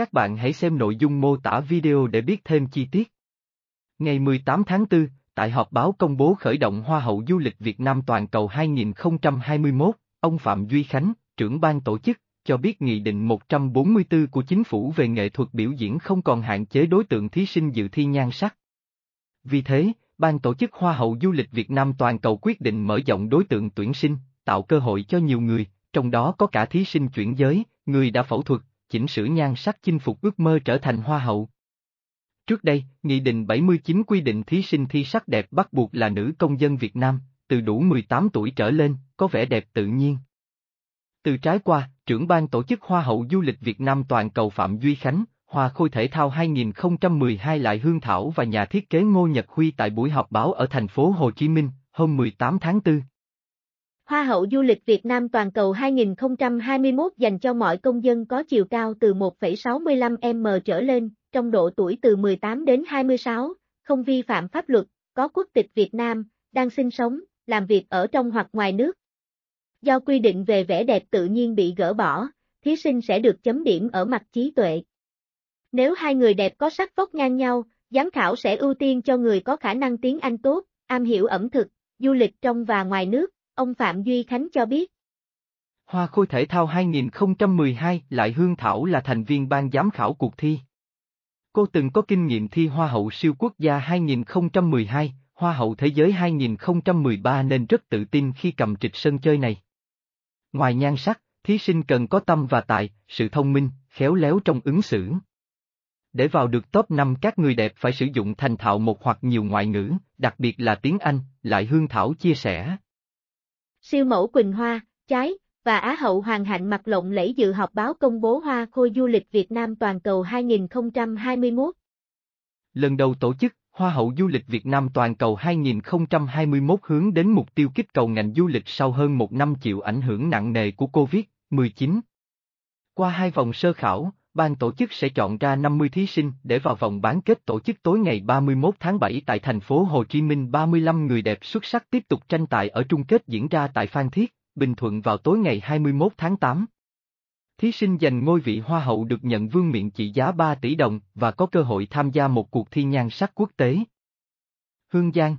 Các bạn hãy xem nội dung mô tả video để biết thêm chi tiết. Ngày 18 tháng 4, tại họp báo công bố khởi động Hoa hậu du lịch Việt Nam toàn cầu 2021, ông Phạm Duy Khánh, trưởng ban tổ chức, cho biết Nghị định 144 của Chính phủ về nghệ thuật biểu diễn không còn hạn chế đối tượng thí sinh dự thi nhan sắc. Vì thế, Ban tổ chức Hoa hậu du lịch Việt Nam toàn cầu quyết định mở rộng đối tượng tuyển sinh, tạo cơ hội cho nhiều người, trong đó có cả thí sinh chuyển giới, người đã phẫu thuật, chỉnh sửa nhan sắc chinh phục ước mơ trở thành hoa hậu. Trước đây, Nghị định 79 quy định thí sinh thi sắc đẹp bắt buộc là nữ công dân Việt Nam, từ đủ 18 tuổi trở lên, có vẻ đẹp tự nhiên. Từ trái qua, trưởng ban tổ chức Hoa hậu du lịch Việt Nam toàn cầu Phạm Duy Khánh, Hoa khôi thể thao 2012 lại Hương Thảo và nhà thiết kế Ngô Nhật Huy tại buổi họp báo ở thành phố Hồ Chí Minh, hôm 18 tháng 4. Hoa hậu du lịch Việt Nam toàn cầu 2021 dành cho mọi công dân có chiều cao từ 1,65m trở lên, trong độ tuổi từ 18 đến 26, không vi phạm pháp luật, có quốc tịch Việt Nam, đang sinh sống, làm việc ở trong hoặc ngoài nước. Do quy định về vẻ đẹp tự nhiên bị gỡ bỏ, thí sinh sẽ được chấm điểm ở mặt trí tuệ. Nếu hai người đẹp có sắc vóc ngang nhau, giám khảo sẽ ưu tiên cho người có khả năng tiếng Anh tốt, am hiểu ẩm thực, du lịch trong và ngoài nước, ông Phạm Duy Khánh cho biết. Hoa Khôi Thể Thao 2012 lại Hương Thảo là thành viên ban giám khảo cuộc thi. Cô từng có kinh nghiệm thi Hoa hậu siêu quốc gia 2012, Hoa hậu thế giới 2013 nên rất tự tin khi cầm trịch sân chơi này. Ngoài nhan sắc, thí sinh cần có tâm và tài, sự thông minh, khéo léo trong ứng xử. Để vào được top 5 các người đẹp phải sử dụng thành thạo một hoặc nhiều ngoại ngữ, đặc biệt là tiếng Anh, lại Hương Thảo chia sẻ siêu mẫu Quỳnh Hoa, trái, và Á hậu Hoàng Hạnh mặt lộng lẫy dự họp báo công bố Hoa Khôi Du lịch Việt Nam toàn cầu 2021. Lần đầu tổ chức, Hoa hậu Du lịch Việt Nam toàn cầu 2021 hướng đến mục tiêu kích cầu ngành du lịch sau hơn một năm chịu ảnh hưởng nặng nề của Covid-19. Qua hai vòng sơ khảo, ban tổ chức sẽ chọn ra 50 thí sinh để vào vòng bán kết tổ chức tối ngày 31 tháng 7 tại thành phố Hồ Chí Minh. 35 người đẹp xuất sắc tiếp tục tranh tài ở chung kết diễn ra tại Phan Thiết, Bình Thuận vào tối ngày 21 tháng 8. Thí sinh giành ngôi vị Hoa hậu được nhận vương miện trị giá 3 tỷ đồng và có cơ hội tham gia một cuộc thi nhan sắc quốc tế. Hương Giang